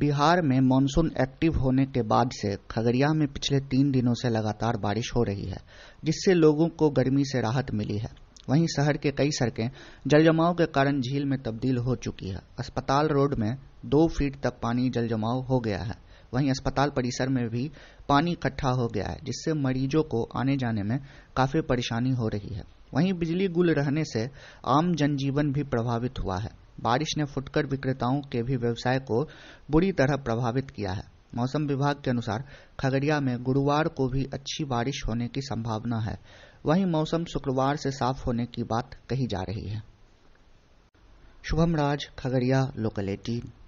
बिहार में monsoon active होने के बाद से खगड़िया में पिछले तीन दिनों से लगातार बारिश हो रही है जिससे लोगों को गर्मी से राहत मिली है वहीं शहर के कई सड़कें जलजमाव के कारण झील में तब्दील हो चुकी है अस्पताल रोड में दो फीट तक पानी जलजमाव हो गया है वहीं अस्पताल परिसर में भी पानी इकट्ठा हो गया है जिससे मरीजों को आने जाने में काफी परेशानी हो रही है वहीं बिजली गुल रहने से आम जनजीवन भी प्रभावित हुआ है बारिश ने फुटकर विक्रेताओं के भी व्यवसाय को बुरी तरह प्रभावित किया है मौसम विभाग के अनुसार खगड़िया में गुरुवार को भी अच्छी बारिश होने की संभावना है वहीं मौसम शुक्रवार से साफ होने की बात कही जा रही है शुभम राज खगड़िया लोकल एटीन